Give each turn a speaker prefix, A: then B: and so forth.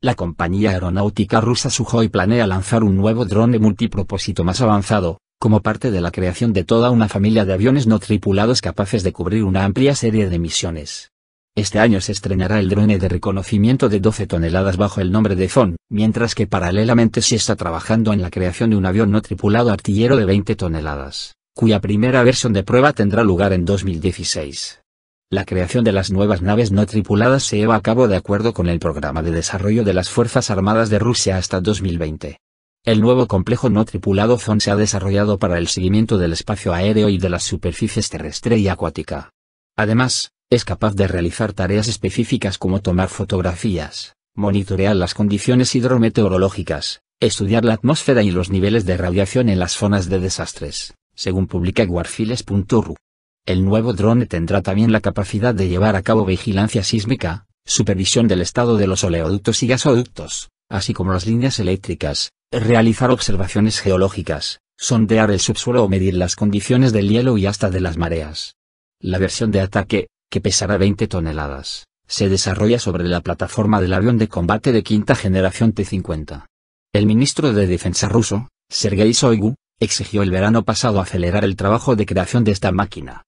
A: La compañía aeronáutica rusa Suhoi planea lanzar un nuevo drone multipropósito más avanzado, como parte de la creación de toda una familia de aviones no tripulados capaces de cubrir una amplia serie de misiones. Este año se estrenará el drone de reconocimiento de 12 toneladas bajo el nombre de Zon, mientras que paralelamente se está trabajando en la creación de un avión no tripulado artillero de 20 toneladas, cuya primera versión de prueba tendrá lugar en 2016. La creación de las nuevas naves no tripuladas se lleva a cabo de acuerdo con el programa de desarrollo de las Fuerzas Armadas de Rusia hasta 2020. El nuevo complejo no tripulado ZON se ha desarrollado para el seguimiento del espacio aéreo y de las superficies terrestre y acuática. Además, es capaz de realizar tareas específicas como tomar fotografías, monitorear las condiciones hidrometeorológicas, estudiar la atmósfera y los niveles de radiación en las zonas de desastres, según publica guarfiles.ru. El nuevo drone tendrá también la capacidad de llevar a cabo vigilancia sísmica, supervisión del estado de los oleoductos y gasoductos, así como las líneas eléctricas, realizar observaciones geológicas, sondear el subsuelo o medir las condiciones del hielo y hasta de las mareas. La versión de ataque, que pesará 20 toneladas, se desarrolla sobre la plataforma del avión de combate de quinta generación T-50. El ministro de Defensa ruso, Sergei Shoigu, exigió el verano pasado acelerar el trabajo de creación de esta máquina,